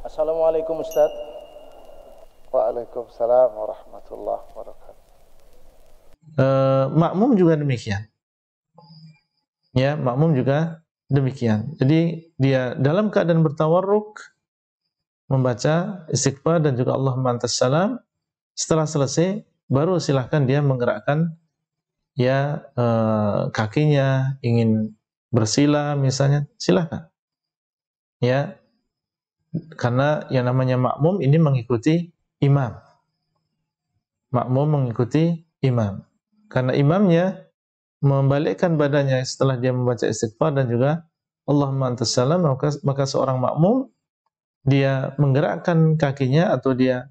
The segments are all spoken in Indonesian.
Assalamualaikum Ustaz. Waalaikumsalam warahmatullahi wabarakatuh. Uh, makmum juga demikian. Ya, makmum juga demikian. Jadi dia dalam keadaan bertawarruk membaca istighfar dan juga Allah mantas salam. Setelah selesai baru silahkan dia menggerakkan ya e, kakinya ingin bersila misalnya silahkan ya karena yang namanya makmum ini mengikuti imam. Makmum mengikuti imam. Karena imamnya membalikkan badannya setelah dia membaca istighfar dan juga Allahumma antas salam maka, maka seorang makmum dia menggerakkan kakinya atau dia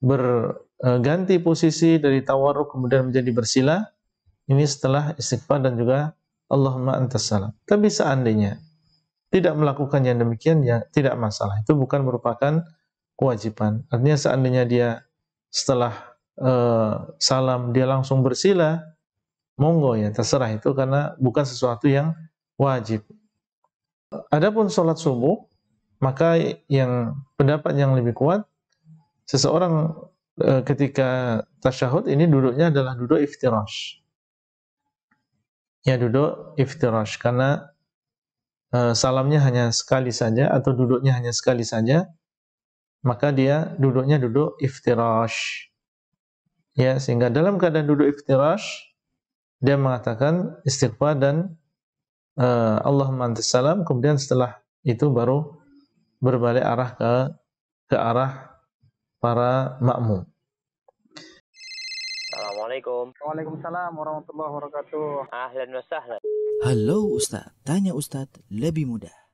berganti posisi dari tawaruk kemudian menjadi bersila ini setelah istighfar dan juga Allahumma antas salam. Tapi seandainya tidak melakukan yang demikian ya tidak masalah. Itu bukan merupakan kewajiban. Artinya seandainya dia setelah uh, salam dia langsung bersila, monggo ya terserah itu karena bukan sesuatu yang wajib. Adapun sholat subuh, maka yang pendapat yang lebih kuat, seseorang e, ketika tasyahud ini duduknya adalah duduk iftirash. Ya duduk iftirash karena Eh, salamnya hanya sekali saja atau duduknya hanya sekali saja, maka dia duduknya duduk iftirash. Ya, sehingga dalam keadaan duduk iftirash, dia mengatakan istighfar dan uh, eh, Allahumma antas salam, kemudian setelah itu baru berbalik arah ke ke arah para makmum. Assalamualaikum. Waalaikumsalam warahmatullahi wabarakatuh. Ahlan wa sahlan. Halo Ustadz, tanya Ustadz lebih mudah.